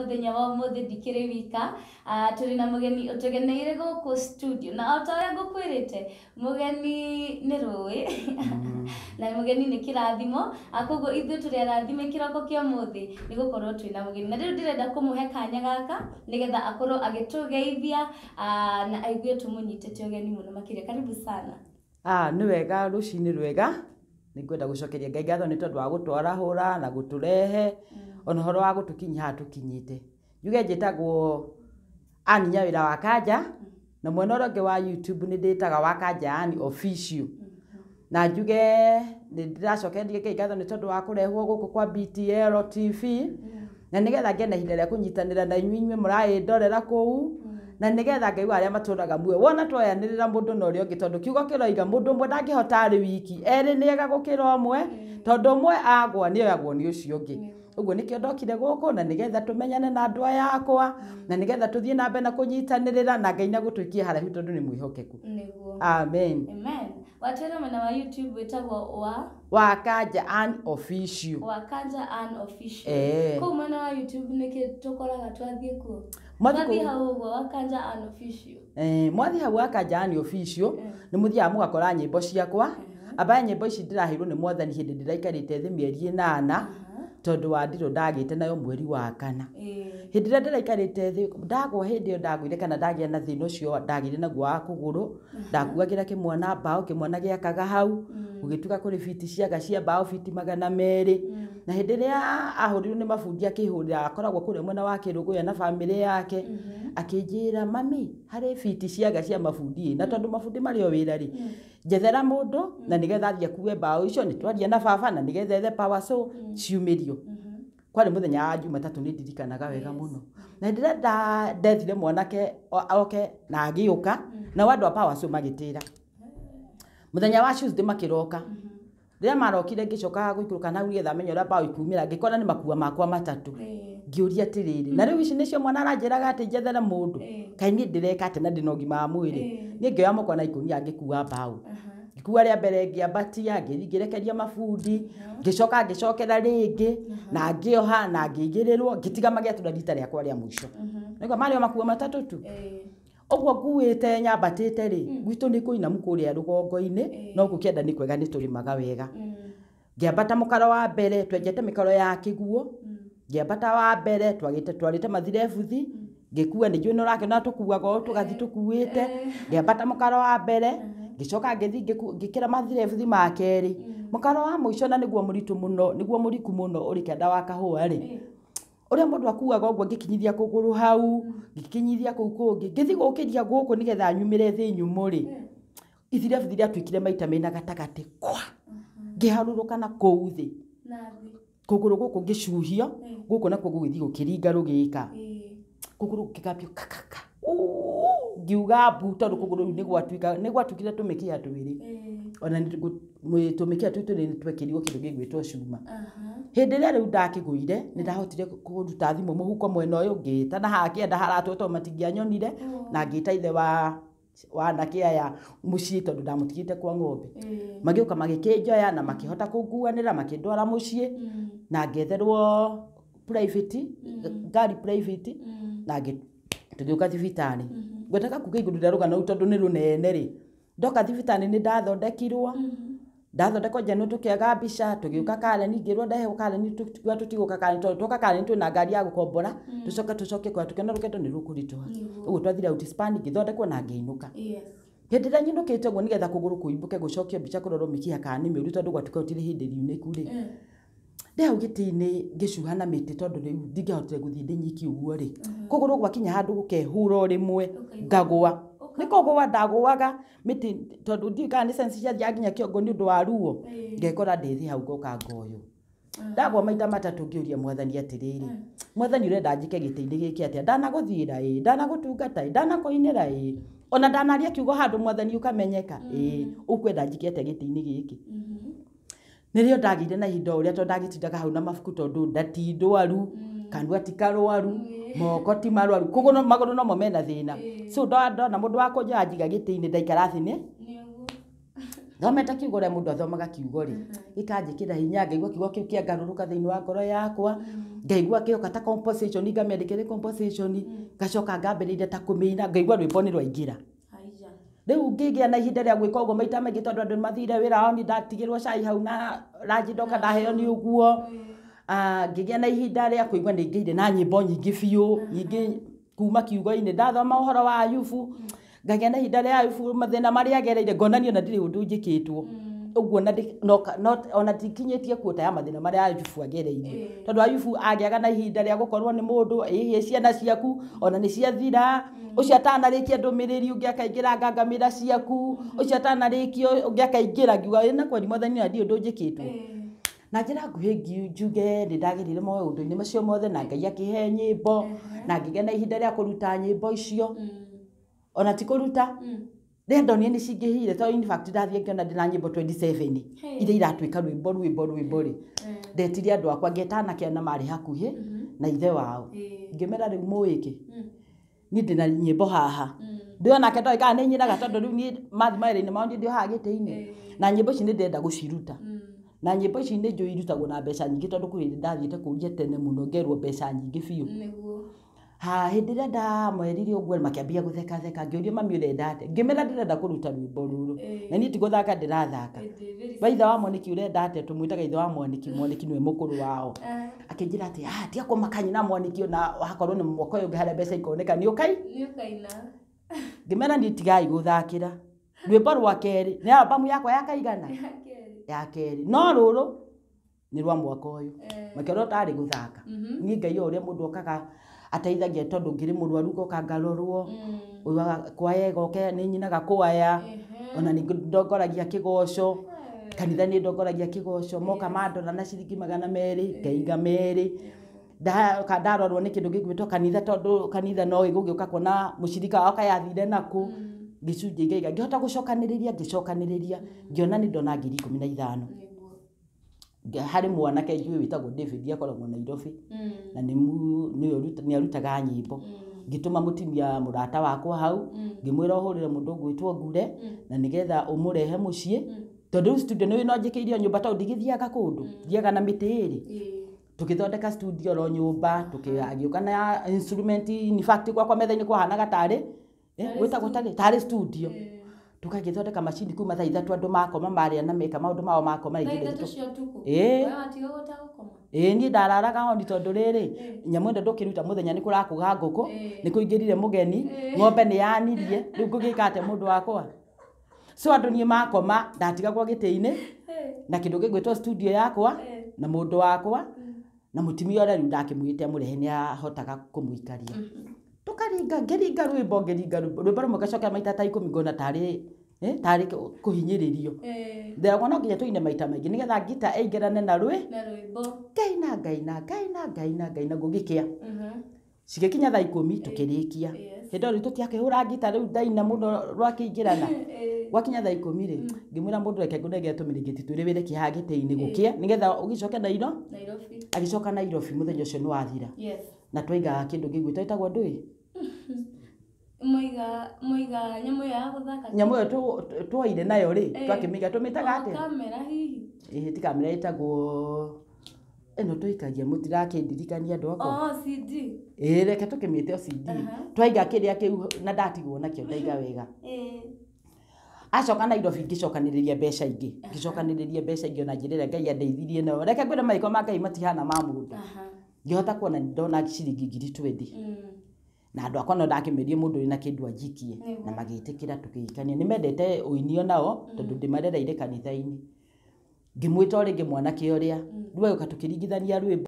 muthenya wa umuthi dikire wika turi na mugeni go guku studio na go kwirite mugeni ni rui na mugeni ni kirathimo koguo ithu tũrĩ arathime kiroko kia muthi ni gukorwo twĩ na mugeni na riu ndirenda kumuhe kanya gaka nĩgetha akorwo agĩtũgeithia na aigue tumunyitete ũgeni muno makire karibu sana ah ni wega rũcinĩ rwega nĩ ngwenda gũcokeria ngai ngatho nĩ tondũ wa gutwara hura na gutulehe mm ona horo wa gutukinya hatukinyite yuge njuge njitagwo aninya wira wa kanja na mwena ũrĩa ũngĩ wa youtube ni ndĩtaga wa ani official na njuge nĩ ndige ndingĩkai ngatho ni tondu wa kurehwo gũkũ kwa btl tv na nĩgetha ngĩe na ihinda rĩa kũnyitanĩra na inyuĩ inyuĩ mũraĩndorera kũu na nĩgetha wa arĩa matũraga muoyo wona twoyanĩrĩra mũndũ na ũrĩa ũngĩ tondũ kiugo kĩroiga mundu ũmwe ndangĩhota arĩ wiki eri ni nĩega gũkĩra ũmwe tondu ũmwe agwa ni nĩoyagwo nĩ ucio ũngĩ uguo nikio ndokire guku na nigetha tumenyane na andu aya akwa mm. na nigetha tuthie na mbere na kunyitanirira na ngai na gutuikia haremi tondu ni mwihokeku niguo amen amen watwira mwena wa youtube witagwo wa wakanja an official wakanja an official eh. kuu mwena wa youtube niki tukoraga twathie kuo mwathi hau uguo wakanja an official eh mwathi hau wakanja an official eh. ni muthiaga mugakora nyimbo ciakwa eh. abaya nyimbo ici ndiraheirwo ni mwathani hindi ndiraikarite thi mieri inana eh tondu wa ndirå ndagä nayo mweri wa kana hä ndä ä rä a ndäraikarä thä hä ndä ä yo ndagå kana ndagä na thä na å cio ndagä naguo wa kå gå rå ndakuagä ra kä mwana mbaå kä mwana gä akaga hau å gä tuga kå rä biti ciaga cia mbaå biti magana merä na hä ndä rä a ahå rä rwo nä mabundi akä hå rä ra akoragwo kå rä mwena wa kä rå gå ya na bamä yake mhm. akä njä ra mami harä biti ciaga cia mabundi na tondå mhm. mabundi marä o wä ra rä mhm. njethera må ndå na nä getha athiä kuue mbaå icio nä twaria na baba na nä getha ethe ciumä rio kwarä må thenya wa jumatatå nä ndirikanaga wega må no na ndä rä ndethire mwanake oke na agä å ka nao andå a magä tä ra må thenya wa makä roka mm -hmm rä marokire ngä cokaga gå ikå rå ka nau getha å rä a mbaå nä makua makwa matatå ngä å ria atä rä mm. rä na rä u ici nä cio mwana aranjä raga atä njethere må ndå kaä niä ndä reka atä na ndä na å gima wa mwä rä niä ngä oya moko na ikå ngä kua mbaå ngikuwa rä a mbere ngäambatia ngäthi ngä mabundi ngĩcoka ngĩcokera rĩngĩ na ngĩoha na ngĩigĩrĩrwo ngĩtiga magetũra rita rĩakwa rĩa mũico nĩguo marĩ o makuo matatũ tu oguo nguite nyambatite ri mm. gwitu ni kuinamu kuria rugongo-ini eh. no gukienda ni kwega ni turimaga wega ngiambata mm. mukaro wa mbere twenjete mikaro ya kiguo ngiambata wa mbere twagite twarite mathirebuthi ngikua ni njui ni ũrakĩona tũkuaga ũũ tũgathi tũkuĩte ngĩambata mũkaro wa mbere ngĩcoka ngĩthi ngĩkĩra mathirebuthi ma kerĩ mm. mũkaro wa mũico na nĩguo mũritũ mũno nĩguo mũriku mũno ũrĩ kĩanda wa kahũa rĩ eh uria mundu akuaga guo ngikinyithia kuguru hau mm. ngikinyithia kuu kungi ngithi gukiria guku nigetha nyumire thi nyumu ri mm. ithiria ithiria twikire maita mena gatagati kwa mm-hmm. ngiharuruka kuu thi kuguru guku ngicuhio mm. guku nakuo gugithi gukiringa rugika kuguru gukigambio kakaka ngiuga mbu tondå kå gå rå nä gwatukire tå mä kia twä rä ona tå mä kia twä twä nä twekä rigwo kä ndå gä gwä two cuma hindi ria riu ndakiguire ni ndahotire kuruta thimu muhuko mwena uyu ngita na hakienda haratwo to matingianyonire mm. na ngita ithe wa wanake ya mucii tondu ndamutigite kwa ng'ombe mm. magiuka magikinjoya na makihota kunguanira makindwara mucii mm. na ngetherwo private mm. ngari private mm. na na tugiuka thibitarä mm-hmm. ngwetaga kuga igå na rä a rå gana u tondå nä rå nene rä ndoka thibitarä nä ndathondekirwo mm-hmm ndathondekwo njerå tå kä aga mbica tå gä å ka kareni ngä rwo ndaheo kareni tukiwa tå tigå ka kareni tondå twoka kareni twä na ngari ya gå kombora mm. tå coke tå coke kwa tå kena rå kendo nä rå kå ritåha å guo twathire ngä thondekwo na ngä inå ka hä ndä ä rä a nyinå kä te å guo nä getha kå gå rå kå imbå ke gå cokio mbica kå rorwo mä kiha kana nä mä å ru tondå tirä hä ndä riunä ku rä mm. ndehau gä tä-inä ngä cuha na mä tä tondå rä u ndingä hotire gå thiä ndä nyiki å guo rä kå gå rå gwakinya handå gå kehå ra rä mwe ngagå nä kågåa ndagåaga mä tä tondå ndiä kana nä cianginya kä ongo nä å ndå wa ruo ngekora ndä thä hau ngoka ngoyå ndagwa maita matatå ngä å ria mwathani atä rä rä mwathani å renda njä ke gä tä-inä gä kä atä a ndanagå thiä ra ä ndanagå tungata ä ndanakoinä ra ä ona ndanaria kiugo handå mwathani å kamenyeka ä å kwenda njä kete gä tä-inä gä kä mm-hmm. nä rä o ndagä ire na ihinda å rä a tondå ndagä tindaga hau na mabuku tondå ndatindwaru mm kanua ti waru moko ti marwaru koguo no magodo no momena thina so do do na mudu wako ja ajiga inä ndaikara thä ne thomete kiugo rä a må ndå athomaga kiugo rä gäkanjä kä ra hinya ngaigua kiugo kä u kä angarå wa ngoro yakwa mm. ngaigua kä oka ta composition andä kä rä ngacoka ngambä rä irie ta kå mä ina ngaigua rwä mbo nä rwaingä ra rä na ihinda rä a gwä ka å guo maita maingä tondå andå mathire wä ra oni ndatigä rwo cai hau na ranji ndoka ndaheo nä å Ah, ngĩgĩa na ihinda rĩa kũigua nĩ ngĩire na nyĩmbo nyingĩ biũ nyingĩ kuma kiugo-inĩ ndathoma ũhoro wa ayubu ngagĩa na ihinda a ayubu mathĩna marĩa agereire ngonania ona ndirĩ ũndũ njĩkĩtwo ũguo ona ndikinyĩtie kuota ya mathĩna marĩa ayubu agereire tondũ ayubu agĩaga na ihinda rĩa gũkorwo nĩ mũndũ ĩhĩ ciana ciaku ona nĩ ciathira ũcio atanarĩkia ndũmĩrĩri ũngĩ akaingĩra ngangamĩra ciaku ũcio atanarĩkio ũngĩ akaingĩra ngiuga ĩna kweri mwathani ona ndirĩ ũndũ njĩkĩtwo na njä ra nguhä njuge nä ndagä rä re maå macio mothe na ngai akä he nyä mbo na ngä na ihinda rä a kå icio mm. ona ti kå ruta ndendonie mm. nä cingähire to ndathiä ngä ona ndä na iria iratuä ka rwä mbo rwä ndetire andå akwa ngetana kä ana marä mhm. na ithe wao ngä mera rä u må ä haha mm. ndä onake ndoä kana nä nyä raga tondå rä u niä mao ndiä haha gä tä na nyä ici nä ndenda gå ciruta na nyimbo ici nä njå irutagwo na mbeca nyingä tondå kwä hä ndathiäte kå ria tene må no ngerwo mbeca nyingä biå hä ndä ä rä a ndamwerire å guo makäambia gå thekatheka ngä å ria mami å renda atä ngä mä ra ndä renda kå ruta rwä mbo rå rå na niä tigå thaka ndä rathaka waitha wa mwaniki å renda atä tå mwä taga ithe wa mwaniki mwaniki nä we må kå rå wao akä njä ra atä ah, tiga kå makanyä na mwaniki ona wakorwo nä mwaka å yå ngä harä a mbeca ikoneka nä å kai ngä mera niä tigai gå thakä ra rwä mbo rwa kerä nä ambamu yakwa yakaigana ya keri no ruru ni rwa mwaka uyu eh. makero tari guthaka mm ni ngai uria mundu okaga ateithagia tondu ngiri murwaru goka ngarorwo uyu mm. kwaye goke ni nyinaga kwaya ona ni ndongoragia kigoco eh. kanitha ni ndongoragia kigoco moka eh. mandora na ciringi magana meri ngaiga meri ndarorwo nä kä ndå gä gwä two kanitha tondu kanitha no ä kuona må cirika kayathire naku mm gicunje ngaiga ngihota gucokaniriria ngicokaniriria ngiona ni ndona ngiri ikå mi na ithano harä mwanake njuä wä tagwo david akoragwo nairobi mm. na nä arutaga nyimbo mm. ngituma mutimia murata wakwa hau mm. ngimwira uhurire mundu gwitwo ngure na nigetha umurehe mucii tondu studio ni no njikiirio nyumba tondu ndigithiaga kundu thiaga na miti iri tukithondeka studio ro nyumba tukiagiuka na instrument in fact gwakwa metha-ini kwahanaga tari eh gwitagwo tari tari studio tukagithondeka macini kuma thaa ithatu andu makoma maria na meka maundu mao makoma eh. ĩĩ niĩ ndararaga honi tondũ rĩrĩ eh. nyamũ ĩno ndũkĩruta mũthenya nĩ kũrakuga ngũkũ eh. nĩ kũingĩrire mũgeni ng'ombe nĩ yanirie rĩu ngũgĩka atĩ mũndũ wakwa so andũ niĩ makoma ndatigagwo gĩtĩ-inĩ na kĩndũ gĩgwĩtwo studio yakwa na mũndũ wakwa mm. na mũtumia ũrĩa rĩu ndakĩmwĩte mũrehe nĩ ahotaga kũmũikaria mm-hmm tukaringa ngeringa rwimbo ngeringa rwimbo rwimbo rumwe gacoka maita ta ikumi ngona tarä eh, tarä kå hinyä rä rio eh. ndegwo no nginya tå maita maingä nä getha ngita ĩingĩrane na rwä ngaina ngaina ngaina ngaina ngaina guo gä kä mhm. a cigäkinya thaa ikå mi tå kä rä kia hä ndä ngita rä u ndaina må no rwakä ingä rana eh. gwakinya thaa ikå mi rä ngä reke ngå negetå mä rä ngä titå rä wä re kä haga gä tä-inä gå kä a nä getha å gä coke nairo agä coka nairobi må thenya å cio nä na twaiga kindu ngiguita itagwo ndui moiga moiga nyamu ya guthaka nyamu yo twaire nayo ri twakimiga tumitaga ati kamera hihi ihi ti kamera itagwo ino tuikagia mutirakindirikania andu akwa oh cd ii reke tukimiite cd twaiga kiria kiu na ndatigwo nakio ndaiga wega acoka nairobi ngĩcokanĩrĩria mbeca ingĩ ngĩcokanĩrĩria mbeca ingĩ ona njĩrĩra ngai andeithirie nayo reke ngwĩre maiko ma ngai matihana ma mũndũ ngihota kuona ndona ciringi ngiri twendi mm. na andå akwa no ndakämerie må ndå na kä ndå anjikie na magä tä kä ra tå kä ikania nä mendete å inio nao mm. tondå ndä marereire kanitha-inä ngä mwä ta å rä ngä mwanake å mm. rä a rä u agä ka tå kä ringithania rwä